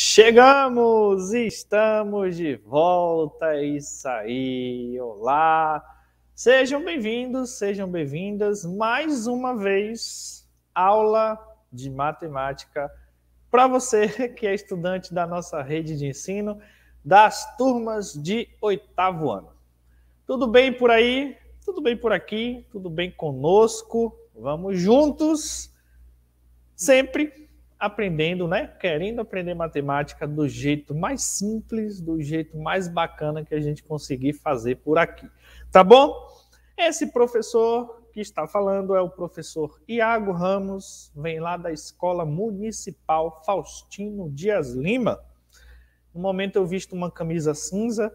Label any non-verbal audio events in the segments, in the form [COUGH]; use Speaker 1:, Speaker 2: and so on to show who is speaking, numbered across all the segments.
Speaker 1: Chegamos, estamos de volta, é isso aí, olá. Sejam bem-vindos, sejam bem-vindas mais uma vez aula de matemática para você [LAUGHS] que é estudante da nossa rede de ensino das turmas de oitavo ano. Tudo bem por aí? Tudo bem por aqui? Tudo bem conosco? Vamos juntos sempre aprendendo, né? Querendo aprender matemática do jeito mais simples, do jeito mais bacana que a gente conseguir fazer por aqui. Tá bom? Esse professor que está falando é o professor Iago Ramos, vem lá da Escola Municipal Faustino Dias Lima. No momento eu visto uma camisa cinza,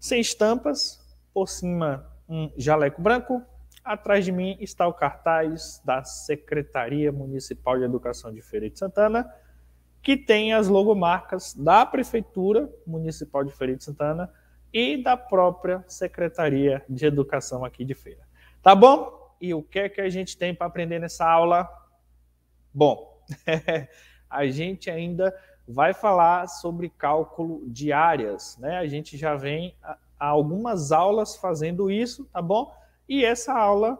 Speaker 1: sem estampas, por cima um jaleco branco, Atrás de mim está o cartaz da Secretaria Municipal de Educação de Feira de Santana, que tem as logomarcas da Prefeitura Municipal de Feira de Santana e da própria Secretaria de Educação aqui de Feira. Tá bom? E o que é que a gente tem para aprender nessa aula? Bom, [LAUGHS] a gente ainda vai falar sobre cálculo de áreas, né? A gente já vem há algumas aulas fazendo isso, tá bom? E essa aula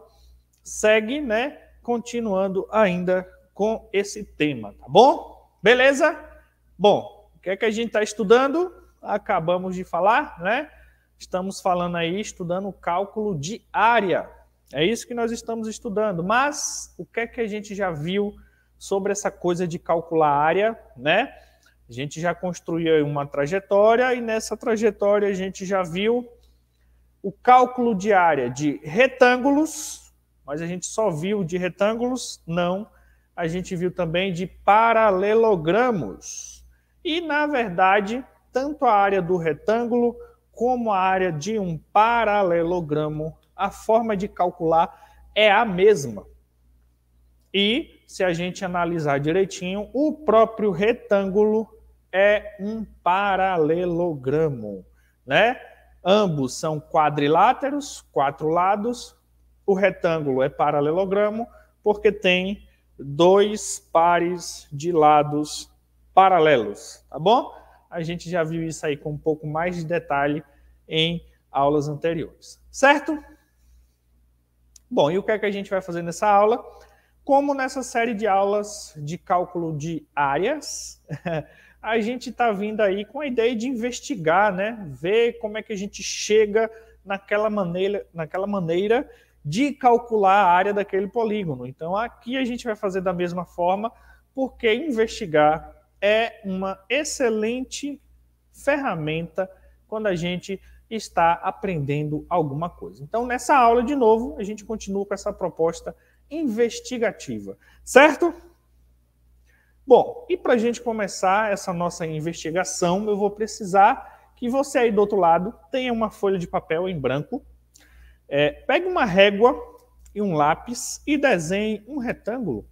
Speaker 1: segue, né? Continuando ainda com esse tema, tá bom? Beleza? Bom, o que é que a gente está estudando? Acabamos de falar, né? Estamos falando aí, estudando cálculo de área. É isso que nós estamos estudando. Mas o que é que a gente já viu sobre essa coisa de calcular área, né? A gente já construiu uma trajetória e nessa trajetória a gente já viu o cálculo de área de retângulos, mas a gente só viu de retângulos, não. A gente viu também de paralelogramos. E, na verdade, tanto a área do retângulo como a área de um paralelogramo, a forma de calcular é a mesma. E, se a gente analisar direitinho, o próprio retângulo é um paralelogramo, né? Ambos são quadriláteros, quatro lados. O retângulo é paralelogramo porque tem dois pares de lados paralelos, tá bom? A gente já viu isso aí com um pouco mais de detalhe em aulas anteriores, certo? Bom, e o que é que a gente vai fazer nessa aula? Como nessa série de aulas de cálculo de áreas, [LAUGHS] a gente está vindo aí com a ideia de investigar, né? Ver como é que a gente chega naquela maneira, naquela maneira de calcular a área daquele polígono. Então, aqui a gente vai fazer da mesma forma, porque investigar é uma excelente ferramenta quando a gente está aprendendo alguma coisa. Então, nessa aula, de novo, a gente continua com essa proposta investigativa, certo? Bom, e para a gente começar essa nossa investigação, eu vou precisar que você aí do outro lado tenha uma folha de papel em branco, é, pegue uma régua e um lápis e desenhe um retângulo,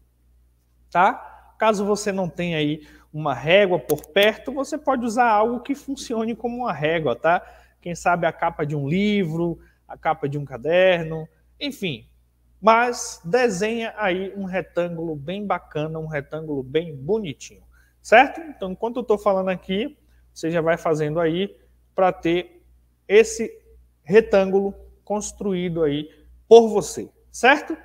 Speaker 1: tá? Caso você não tenha aí uma régua por perto, você pode usar algo que funcione como uma régua, tá? Quem sabe a capa de um livro, a capa de um caderno, enfim, mas desenha aí um retângulo bem bacana, um retângulo bem bonitinho, certo? Então, enquanto eu estou falando aqui, você já vai fazendo aí para ter esse retângulo construído aí por você, certo?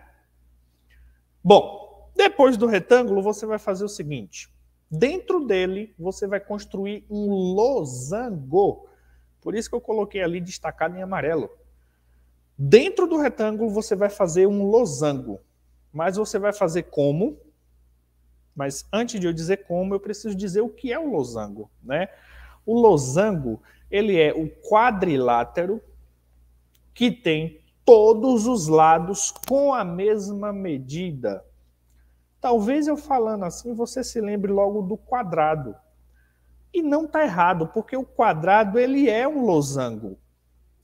Speaker 1: Bom, depois do retângulo, você vai fazer o seguinte. Dentro dele, você vai construir um losango. Por isso que eu coloquei ali destacado em amarelo. Dentro do retângulo você vai fazer um losango, mas você vai fazer como? Mas antes de eu dizer como, eu preciso dizer o que é o losango, né? O losango, ele é o quadrilátero que tem todos os lados com a mesma medida. Talvez eu falando assim você se lembre logo do quadrado. E não está errado, porque o quadrado ele é um losango,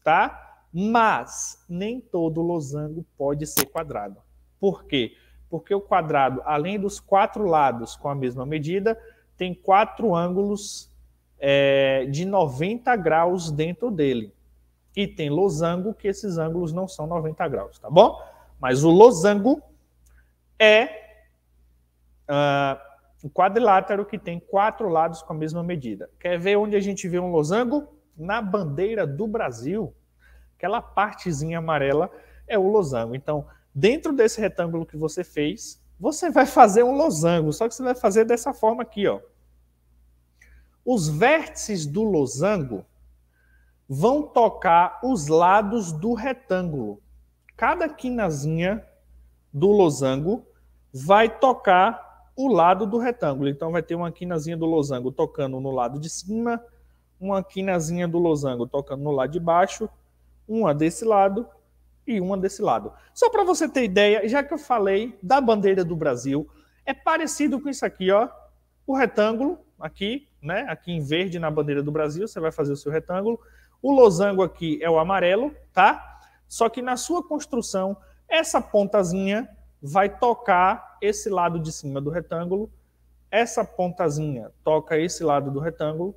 Speaker 1: tá? Mas nem todo losango pode ser quadrado. Por quê? Porque o quadrado, além dos quatro lados com a mesma medida, tem quatro ângulos é, de 90 graus dentro dele. E tem losango que esses ângulos não são 90 graus, tá bom? Mas o losango é uh, ah, um quadrilátero que tem quatro lados com a mesma medida. Quer ver onde a gente vê um losango? Na bandeira do Brasil. Aquela partezinha amarela é o losango. Então, dentro desse retângulo que você fez, você vai fazer um losango, só que você vai fazer dessa forma aqui, ó. Os vértices do losango vão tocar os lados do retângulo. Cada quinazinha do losango vai tocar o lado do retângulo. Então vai ter uma quinazinha do losango tocando no lado de cima, uma quinazinha do losango tocando no lado de baixo uma desse lado e uma desse lado. Só para você ter ideia, já que eu falei da bandeira do Brasil, é parecido com isso aqui, ó. O retângulo aqui, né? Aqui em verde na bandeira do Brasil, você vai fazer o seu retângulo. O losango aqui é o amarelo, tá? Só que na sua construção, essa pontazinha vai tocar esse lado de cima do retângulo, essa pontazinha toca esse lado do retângulo,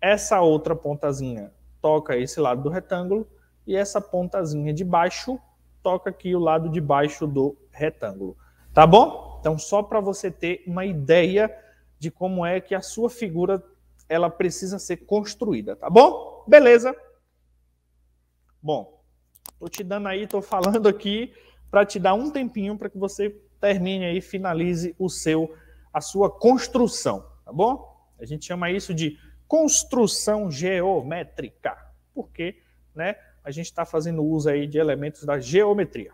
Speaker 1: essa outra pontazinha toca esse lado do retângulo e essa pontazinha de baixo toca aqui o lado de baixo do retângulo. Tá bom? Então, só para você ter uma ideia de como é que a sua figura ela precisa ser construída, tá bom? Beleza? Bom, tô te dando aí, tô falando aqui para te dar um tempinho para que você termine aí, finalize o seu a sua construção, tá bom? A gente chama isso de construção geométrica, porque né, a gente está fazendo uso aí de elementos da geometria.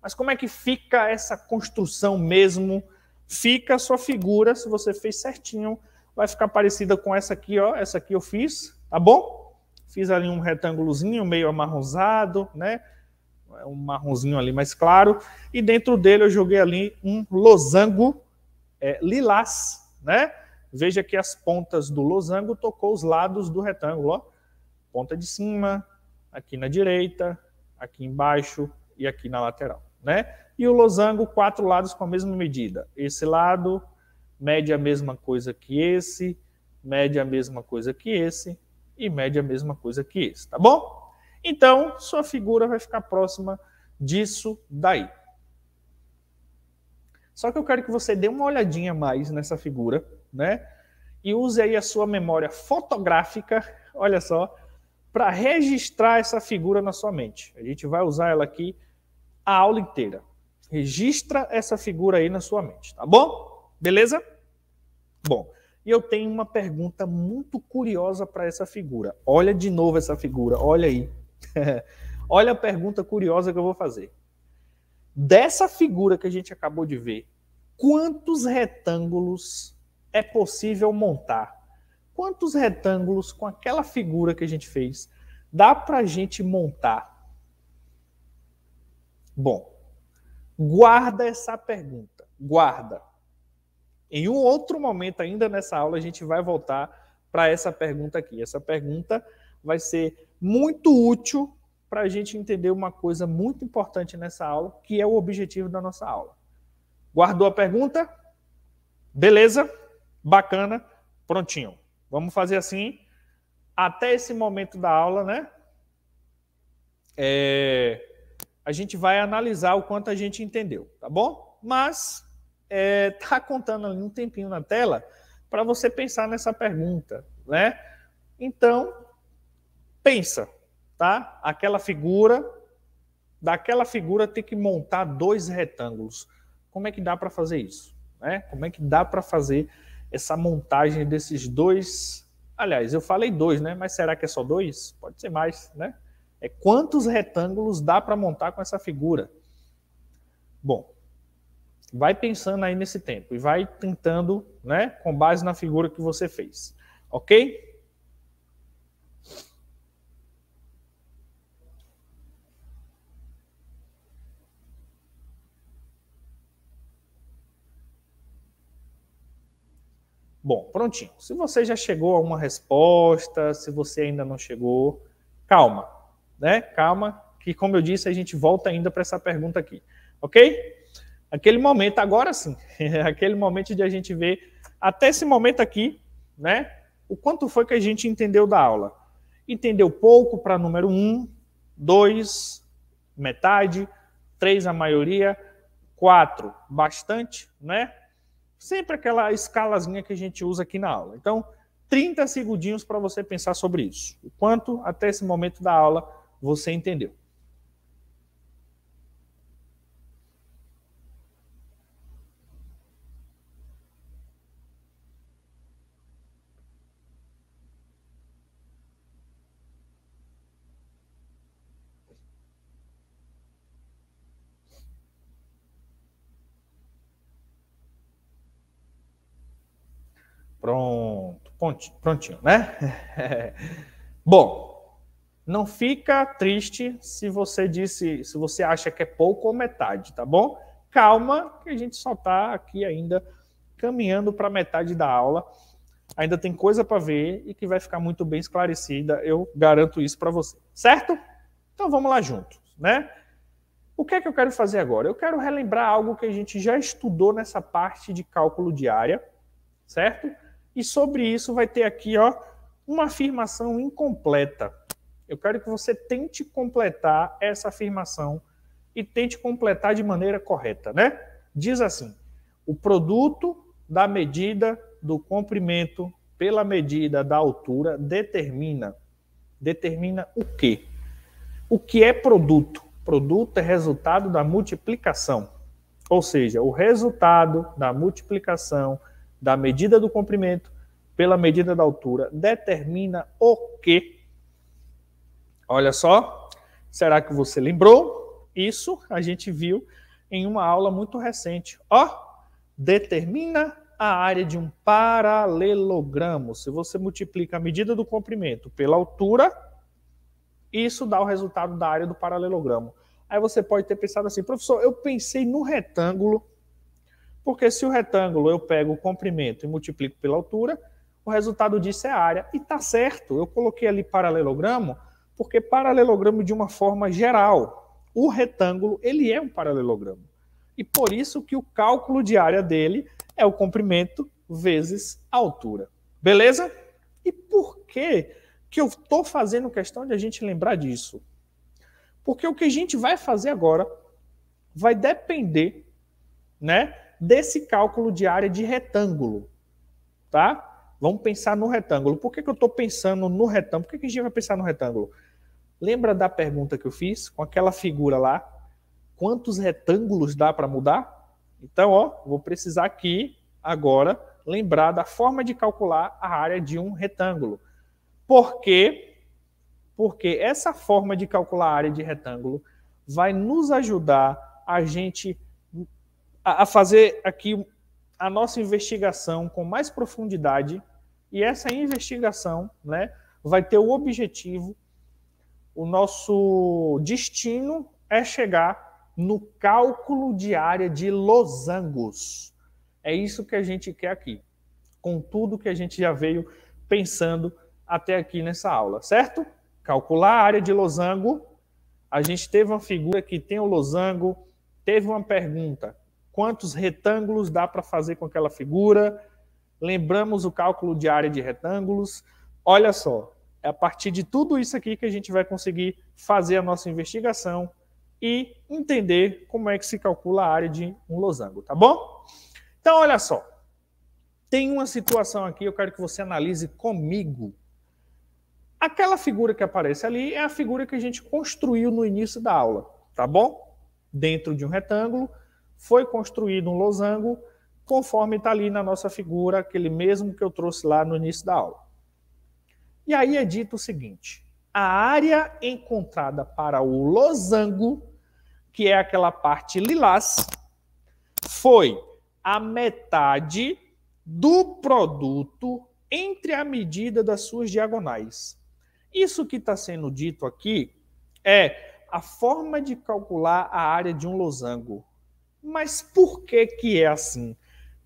Speaker 1: Mas como é que fica essa construção mesmo? Fica a sua figura, se você fez certinho, vai ficar parecida com essa aqui, ó. Essa aqui eu fiz, tá bom? Fiz ali um retângulozinho meio amarronzado, né? É um marronzinho ali mais claro. E dentro dele eu joguei ali um losango é, lilás, né? Veja que as pontas do losango tocou os lados do retângulo. Ó. Ponta de cima, aqui na direita, aqui embaixo e aqui na lateral. Né? E o losango, quatro lados com a mesma medida. Esse lado mede a mesma coisa que esse, mede a mesma coisa que esse e mede a mesma coisa que esse, tá bom? Então, sua figura vai ficar próxima disso daí. Só que eu quero que você dê uma olhadinha mais nessa figura né? E use aí a sua memória fotográfica, olha só, para registrar essa figura na sua mente. A gente vai usar ela aqui a aula inteira. Registra essa figura aí na sua mente, tá bom? Beleza? Bom, e eu tenho uma pergunta muito curiosa para essa figura. Olha de novo essa figura, olha aí. [LAUGHS] olha a pergunta curiosa que eu vou fazer. Dessa figura que a gente acabou de ver, quantos retângulos é possível montar? Quantos retângulos com aquela figura que a gente fez dá para a gente montar? Bom, guarda essa pergunta, guarda. Em um outro momento, ainda nessa aula, a gente vai voltar para essa pergunta aqui. Essa pergunta vai ser muito útil para a gente entender uma coisa muito importante nessa aula, que é o objetivo da nossa aula. Guardou a pergunta? Beleza? Bacana, prontinho. Vamos fazer assim até esse momento da aula, né? É, a gente vai analisar o quanto a gente entendeu, tá bom? Mas é, [LAUGHS] tá contando ali um tempinho na tela para você pensar nessa pergunta, né? Então pensa, tá? Aquela figura, daquela figura tem que montar dois retângulos. Como é que dá para fazer isso? Né? Como é que dá para fazer essa montagem desses dois. Aliás, eu falei dois, né? Mas será que é só dois? Pode ser mais, né? É quantos retângulos dá para montar com essa figura? Bom, vai pensando aí nesse tempo e vai tentando, né, com base na figura que você fez. OK? Bom, prontinho. Se você já chegou a uma resposta, se você ainda não chegou, calma, né? Calma, que como eu disse, a gente volta ainda para essa pergunta aqui, ok? Aquele momento, agora sim, [LAUGHS] aquele momento de a gente ver até esse momento aqui, né? O quanto foi que a gente entendeu da aula? Entendeu pouco para número 1, um, 2, metade, 3 a maioria, 4, bastante, né? Sempre aquela escalazinha que a gente usa aqui na aula. Então, 30 segundinhos para você pensar sobre isso. O quanto até esse momento da aula você entendeu. Pronto, prontinho, né? [LAUGHS] Bom, não fica triste se você disse, se você acha que é pouco ou metade, tá bom? Calma, que a gente só está aqui ainda caminhando para metade da aula. Ainda tem coisa para ver e que vai ficar muito bem esclarecida, eu garanto isso para você, certo? Então vamos lá juntos, né? O que é que eu quero fazer agora? Eu quero relembrar algo que a gente já estudou nessa parte de cálculo de área, certo? E sobre isso vai ter aqui ó, uma afirmação incompleta. Eu quero que você tente completar essa afirmação e tente completar de maneira correta, né? Diz assim: o produto da medida do comprimento pela medida da altura determina determina o quê? O que é produto? Produto é resultado da multiplicação. Ou seja, o resultado da multiplicação da medida do comprimento pela medida da altura determina o quê? Olha só, será que você lembrou? Isso a gente viu em uma aula muito recente. Ó, determina a área de um paralelogramo. Se você multiplica a medida do comprimento pela altura, isso dá o resultado da área do paralelogramo. Aí você pode ter pensado assim, professor, eu pensei no retângulo porque se o retângulo eu pego o comprimento e multiplico pela altura, o resultado disso é área. E tá certo, eu coloquei ali paralelogramo, porque paralelogramo de uma forma geral, o retângulo, ele é um paralelogramo. E por isso que o cálculo de área dele é o comprimento vezes a altura. Beleza? E por que que eu estou fazendo questão de a gente lembrar disso? Porque o que a gente vai fazer agora vai depender, né, desse cálculo de área de retângulo, tá? Vamos pensar no retângulo. Por que, que eu estou pensando no retângulo? Por que, que a gente vai pensar no retângulo? Lembra da pergunta que eu fiz com aquela figura lá? Quantos retângulos dá para mudar? Então, ó, vou precisar aqui agora lembrar da forma de calcular a área de um retângulo. Por quê? Porque essa forma de calcular a área de retângulo vai nos ajudar a gente a, a fazer aqui a nossa investigação com mais profundidade e essa investigação né, vai ter o objetivo, o nosso destino é chegar no cálculo de área de losangos. É isso que a gente quer aqui, com tudo que a gente já veio pensando até aqui nessa aula, certo? Calcular a área de losango. A gente teve uma figura que tem o losango, teve uma pergunta quantos retângulos dá para fazer com aquela figura. Lembramos o cálculo de área de retângulos. Olha só, é a partir de tudo isso aqui que a gente vai conseguir fazer a nossa investigação e entender como é que se calcula a área de um losango, tá bom? Então, olha só. Tem uma situação aqui, eu quero que você analise comigo. Aquela figura que aparece ali é a figura que a gente construiu no início da aula, tá bom? Dentro de um retângulo, foi construído um losango, conforme está ali na nossa figura, aquele mesmo que eu trouxe lá no início da aula. E aí é dito o seguinte: a área encontrada para o losango, que é aquela parte lilás, foi a metade do produto entre a medida das suas diagonais. Isso que está sendo dito aqui é a forma de calcular a área de um losango. Mas por que que é assim?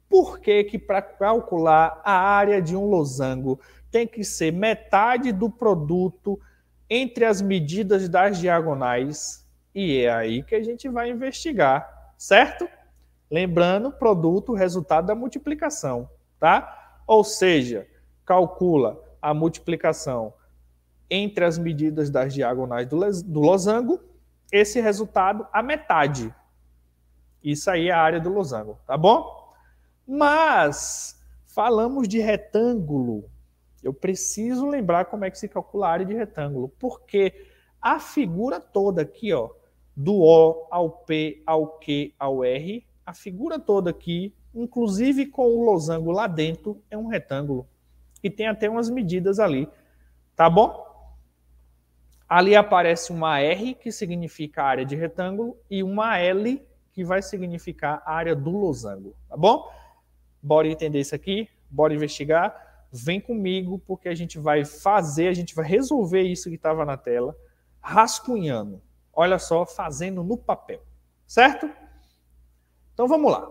Speaker 1: Por que que para calcular a área de um losango tem que ser metade do produto entre as medidas das diagonais? E é aí que a gente vai investigar, certo? Lembrando, produto, resultado da multiplicação, tá? Ou seja, calcula a multiplicação entre as medidas das diagonais do, do losango, esse resultado a metade, isso aí é a área do losango, tá bom? Mas falamos de retângulo. Eu preciso lembrar como é que se calcula a área de retângulo, porque a figura toda aqui, ó, do O ao P ao Q ao R, a figura toda aqui, inclusive com o losango lá dentro, é um retângulo. E tem até umas medidas ali, tá bom? Ali aparece uma R, que significa área de retângulo, e uma L, que vai significar a área do losango, tá bom? Bora entender isso aqui, bora investigar. Vem comigo, porque a gente vai fazer, a gente vai resolver isso que estava na tela, rascunhando. Olha só, fazendo no papel, certo? Então vamos lá.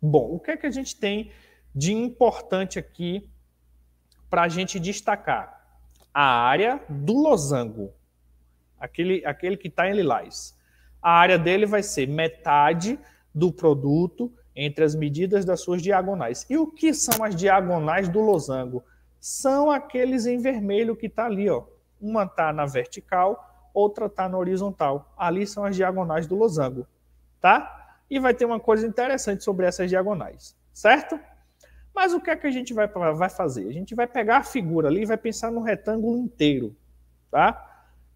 Speaker 1: Bom, o que é que a gente tem de importante aqui para a gente destacar? A área do losango, aquele, aquele que está em lilás a área dele vai ser metade do produto entre as medidas das suas diagonais. E o que são as diagonais do losango? São aqueles em vermelho que está ali, ó. Uma está na vertical, outra está na horizontal. Ali são as diagonais do losango, tá? E vai ter uma coisa interessante sobre essas diagonais, certo? Mas o que é que a gente vai, vai fazer? A gente vai pegar a figura ali e vai pensar no retângulo inteiro, tá?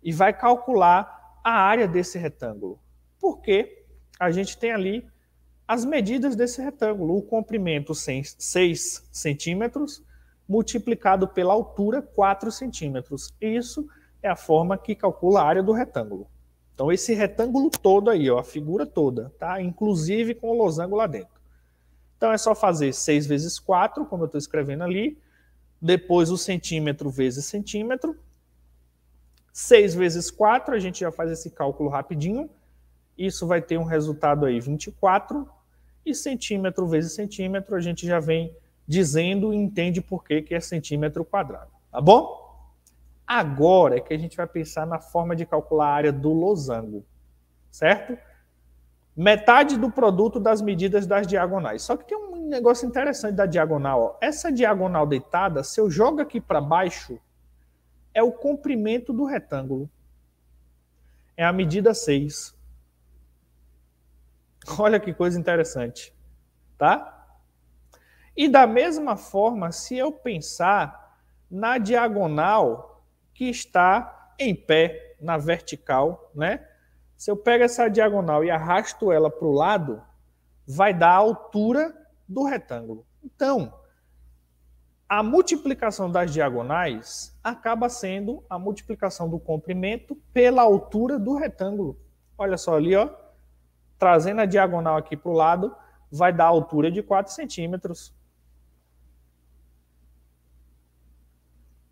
Speaker 1: E vai calcular a área desse retângulo? Porque a gente tem ali as medidas desse retângulo, o comprimento 6 centímetros multiplicado pela altura 4 centímetros. Isso é a forma que calcula a área do retângulo. Então, esse retângulo todo aí, ó, a figura toda, tá? Inclusive com o losango lá dentro. Então, é só fazer 6 vezes 4, como eu estou escrevendo ali, depois o centímetro vezes centímetro, 6 vezes 4, a gente já faz esse cálculo rapidinho. Isso vai ter um resultado aí 24. E centímetro vezes centímetro, a gente já vem dizendo e entende por que, que é centímetro quadrado. Tá bom? Agora é que a gente vai pensar na forma de calcular a área do losango, certo? Metade do produto das medidas das diagonais. Só que tem um negócio interessante da diagonal. Ó. Essa diagonal deitada, se eu jogo aqui para baixo, é o comprimento do retângulo. É a medida 6. Olha que coisa interessante, tá? E da mesma forma, se eu pensar na diagonal que está em pé, na vertical, né? Se eu pego essa diagonal e arrasto ela para o lado, vai dar a altura do retângulo. Então, a multiplicação das diagonais acaba sendo a multiplicação do comprimento pela altura do retângulo. Olha só ali, ó. Trazendo a diagonal aqui para o lado, vai dar a altura de 4 centímetros.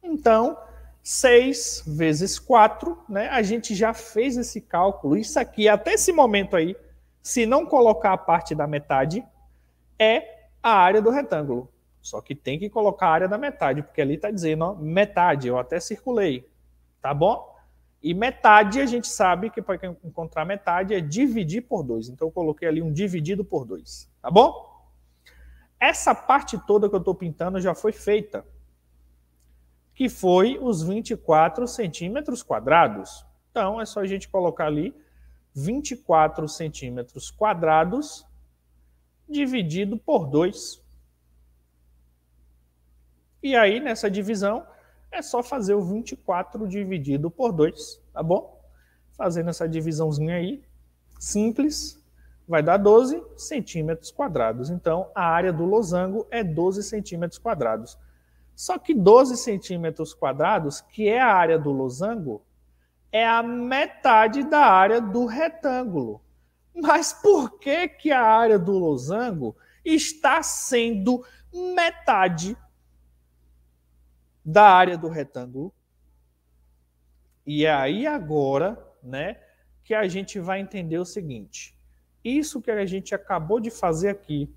Speaker 1: Então, 6 vezes 4, né? A gente já fez esse cálculo. Isso aqui, até esse momento aí, se não colocar a parte da metade, é a área do retângulo. Só que tem que colocar a área da metade, porque ali está dizendo ó, metade, eu até circulei, tá bom? E metade a gente sabe que para encontrar metade é dividir por 2. Então eu coloquei ali um dividido por 2, tá bom? Essa parte toda que eu estou pintando já foi feita, que foi os 24 centímetros quadrados. Então é só a gente colocar ali 24 centímetros quadrados dividido por 2. E aí, nessa divisão, é só fazer o 24 dividido por 2, tá bom? Fazendo essa divisãozinha aí, simples, vai dar 12 centímetros quadrados. Então, a área do losango é 12 centímetros quadrados. Só que 12 centímetros quadrados, que é a área do losango, é a metade da área do retângulo. Mas por que, que a área do losango está sendo metade da área do retângulo. E é aí agora, né, que a gente vai entender o seguinte: isso que a gente acabou de fazer aqui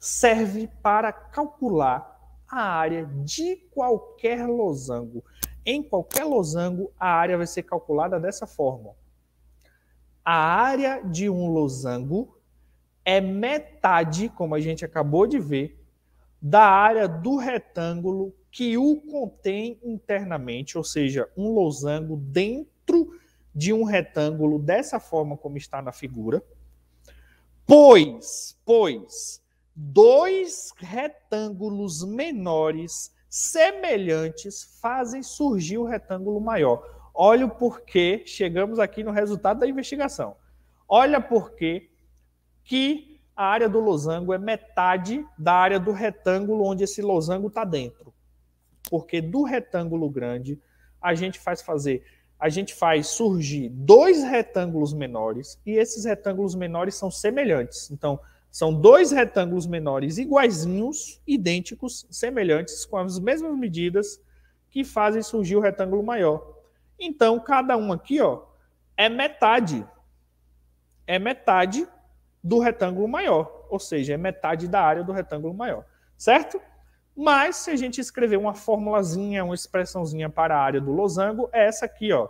Speaker 1: serve para calcular a área de qualquer losango. Em qualquer losango, a área vai ser calculada dessa forma. A área de um losango é metade, como a gente acabou de ver, da área do retângulo que o contém internamente, ou seja, um losango dentro de um retângulo dessa forma como está na figura. Pois, pois, dois retângulos menores semelhantes fazem surgir o retângulo maior. Olha o porquê chegamos aqui no resultado da investigação. Olha porquê que a área do losango é metade da área do retângulo onde esse losango está dentro. Porque do retângulo grande a gente faz fazer, a gente faz surgir dois retângulos menores e esses retângulos menores são semelhantes. Então, são dois retângulos menores iguaizinhos, idênticos, semelhantes, com as mesmas medidas que fazem surgir o retângulo maior. Então, cada um aqui, ó, é metade. É metade do retângulo maior, ou seja, é metade da área do retângulo maior, certo? Mas se a gente escrever uma formulazinha, uma expressãozinha para a área do losango, é essa aqui, ó.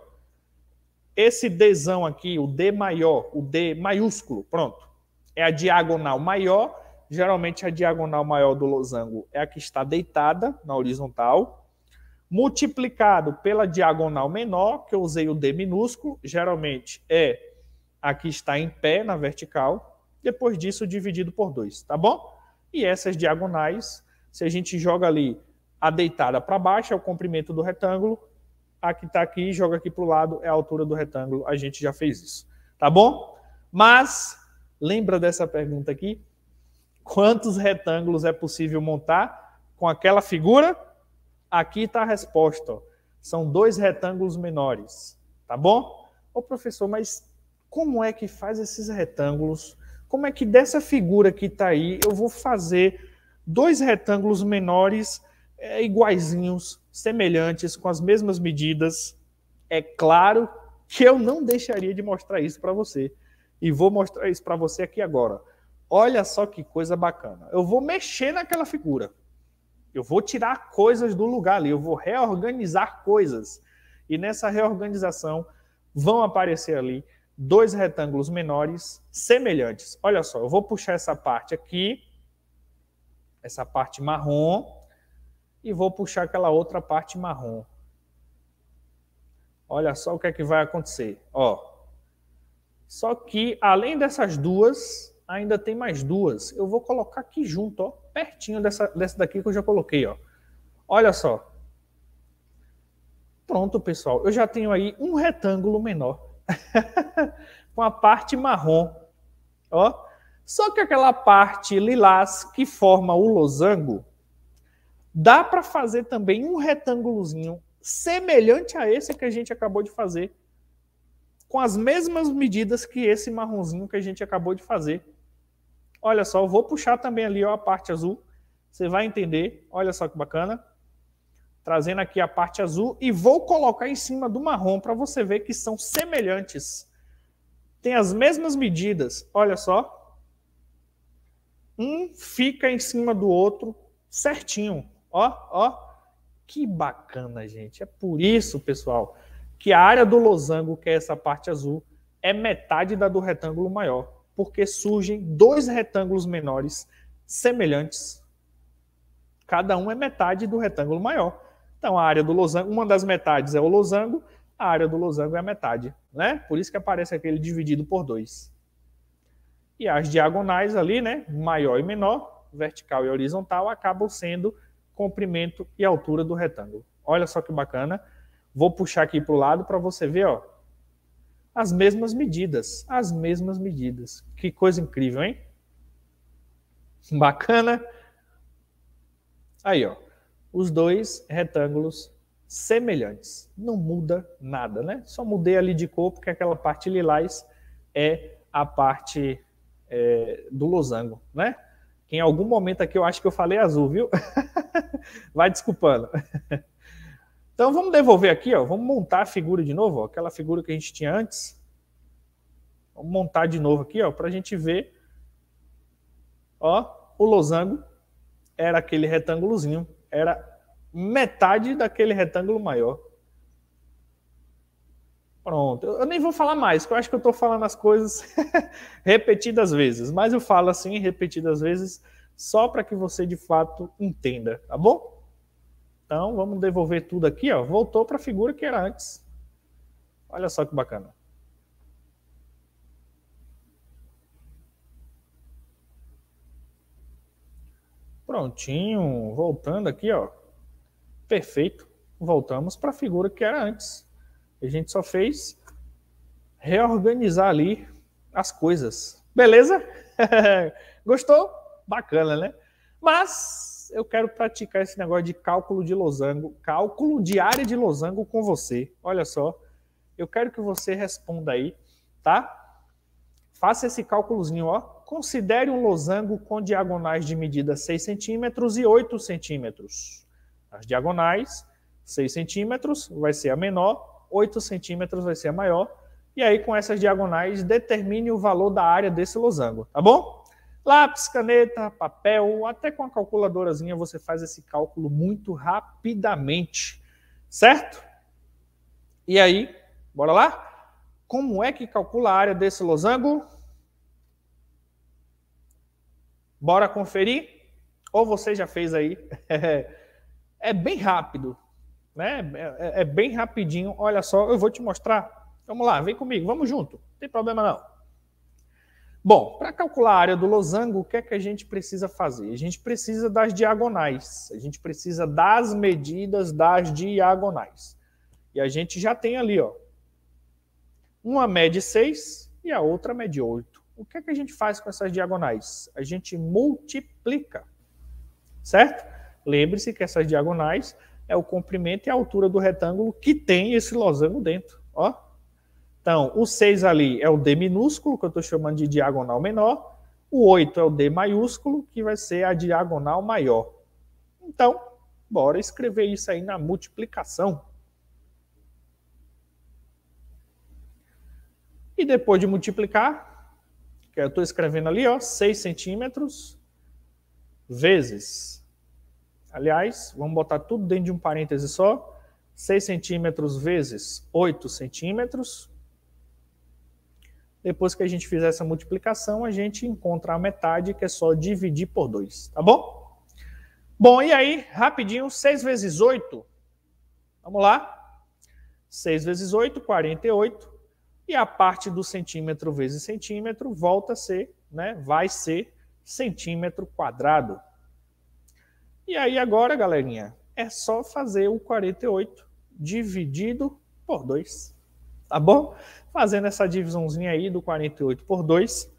Speaker 1: Esse dzão aqui, o d maior, o d maiúsculo, pronto. É a diagonal maior, geralmente a diagonal maior do losango é a que está deitada na horizontal, multiplicado pela diagonal menor, que eu usei o d minúsculo, geralmente é a que está em pé na vertical, depois disso dividido por 2, tá bom? E essas diagonais, se a gente joga ali a deitada para baixo, é o comprimento do retângulo, a que está aqui, joga aqui para o lado, é a altura do retângulo, a gente já fez isso, tá bom? Mas, lembra dessa pergunta aqui? Quantos retângulos é possível montar com aquela figura? Aqui está a resposta, ó. são dois retângulos menores, tá bom? Ô professor, mas como é que faz esses retângulos como é que dessa figura que está aí eu vou fazer dois retângulos menores é, iguaizinhos, semelhantes, com as mesmas medidas. É claro que eu não deixaria de mostrar isso para você. E vou mostrar isso para você aqui agora. Olha só que coisa bacana. Eu vou mexer naquela figura. Eu vou tirar coisas do lugar ali, eu vou reorganizar coisas. E nessa reorganização vão aparecer ali dois retângulos menores semelhantes. Olha só, eu vou puxar essa parte aqui, essa parte marrom, e vou puxar aquela outra parte marrom. Olha só o que é que vai acontecer. Ó, só que além dessas duas, ainda tem mais duas. Eu vou colocar aqui junto, ó, pertinho dessa, dessa daqui que eu já coloquei. Ó. Olha só. Pronto, pessoal. Eu já tenho aí um retângulo menor. [LAUGHS] com a parte marrom. Ó. Só que aquela parte lilás que forma o losango, dá para fazer também um retângulozinho semelhante a esse que a gente acabou de fazer, com as mesmas medidas que esse marronzinho que a gente acabou de fazer. Olha só, eu vou puxar também ali ó, a parte azul, você vai entender. Olha só que bacana trazendo aqui a parte azul, e vou colocar em cima do marrom para você ver que são semelhantes. Tem as mesmas medidas, olha só. Um fica em cima do outro certinho, ó, ó. Que bacana, gente. É por isso, pessoal, que a área do losango, que é essa parte azul, é metade da do retângulo maior, porque surgem dois retângulos menores semelhantes. Cada um é metade do retângulo maior. Então, a área do losango, uma das metades é o losango, a área do losango é a metade, né? Por isso que aparece aquele dividido por 2. E as diagonais ali, né, maior e menor, vertical e horizontal, acabam sendo comprimento e altura do retângulo. Olha só que bacana. Vou puxar aqui para o lado para você ver, ó. As mesmas medidas, as mesmas medidas. Que coisa incrível, hein? Bacana. Aí, ó os dois retângulos semelhantes. Não muda nada, né? Só mudei ali de cor, porque aquela parte lilás é a parte é, do losango, né? Que em algum momento aqui eu acho que eu falei azul, viu? [LAUGHS] Vai desculpando. [LAUGHS] Então vamos devolver aqui, ó, vamos montar a figura de novo, ó, aquela figura que a gente tinha antes. Vamos montar de novo aqui, ó, para a gente ver. Ó, o losango era aquele retângulozinho era metade daquele retângulo maior. Pronto, eu nem vou falar mais, porque eu acho que eu estou falando as coisas [LAUGHS] repetidas vezes, mas eu falo assim repetidas vezes só para que você de fato entenda, tá bom? Então vamos devolver tudo aqui, ó. voltou para a figura que era antes. Olha só que bacana. Prontinho, voltando aqui, ó. Perfeito. Voltamos para a figura que era antes. A gente só fez reorganizar ali as coisas. Beleza? [LAUGHS] Gostou? Bacana, né? Mas eu quero praticar esse negócio de cálculo de losango, cálculo de área de losango com você. Olha só, eu quero que você responda aí, tá? Faça esse cálculozinho, ó considere um losango com diagonais de medida 6 centímetros e 8 centímetros. As diagonais, 6 centímetros vai ser a menor, 8 centímetros vai ser a maior. E aí, com essas diagonais, determine o valor da área desse losango, tá bom? Lápis, caneta, papel, até com a calculadorazinha você faz esse cálculo muito rapidamente, certo? E aí, bora lá? Como é que calcula a área desse losango? Bora conferir? Ou você já fez aí? [LAUGHS] é bem rápido, né? É, é, bem rapidinho. Olha só, eu vou te mostrar. Vamos lá, vem comigo, vamos junto. Não tem problema não. Bom, para calcular a área do losango, o que é que a gente precisa fazer? A gente precisa das diagonais. A gente precisa das medidas das diagonais. E a gente já tem ali, ó, uma mede 6 e a outra mede 8. O que, é que a gente faz com essas diagonais? A gente multiplica, certo? Lembre-se que essas diagonais é o comprimento e a altura do retângulo que tem esse losango dentro, ó. Então, o 6 ali é o D minúsculo, que eu estou chamando de diagonal menor. O 8 é o D maiúsculo, que vai ser a diagonal maior. Então, bora escrever isso aí na multiplicação. E depois de multiplicar, que eu estou escrevendo ali, ó, 6 centímetros vezes. Aliás, vamos botar tudo dentro de um parêntese só. 6 centímetros vezes 8 centímetros. Depois que a gente fizer essa multiplicação, a gente encontra a metade, que é só dividir por 2, tá bom? Bom, e aí, rapidinho, 6 vezes 8. Vamos lá. 6 vezes 8, 48 e a parte do centímetro vezes centímetro volta a ser, né, vai ser centímetro quadrado. E aí agora, galerinha, é só fazer o 48 dividido por 2, tá bom? Fazendo essa divisãozinha aí do 48 por 2,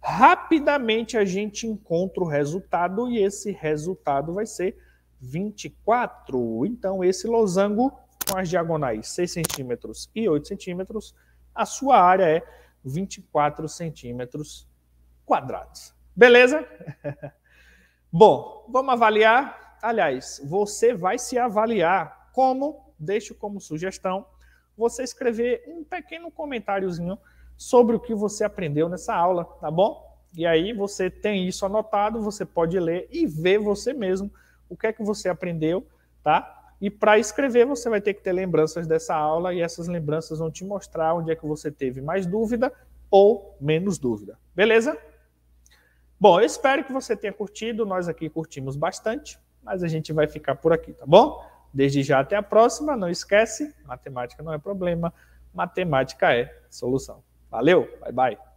Speaker 1: rapidamente a gente encontra o resultado e esse resultado vai ser 24. Então, esse losango com as diagonais 6 centímetros e 8 centímetros a sua área é 24 centímetros quadrados. Beleza? [LAUGHS] Bom, vamos avaliar. Aliás, você vai se avaliar como, deixo como sugestão, você escrever um pequeno comentáriozinho sobre o que você aprendeu nessa aula, tá bom? E aí você tem isso anotado, você pode ler e ver você mesmo o que é que você aprendeu, tá? E para escrever, você vai ter que ter lembranças dessa aula e essas lembranças vão te mostrar onde é que você teve mais dúvida ou menos dúvida. Beleza? Bom, eu espero que você tenha curtido. Nós aqui curtimos bastante, mas a gente vai ficar por aqui, tá bom? Desde já até a próxima. Não esquece, matemática não é problema, matemática é solução. Valeu, bye bye.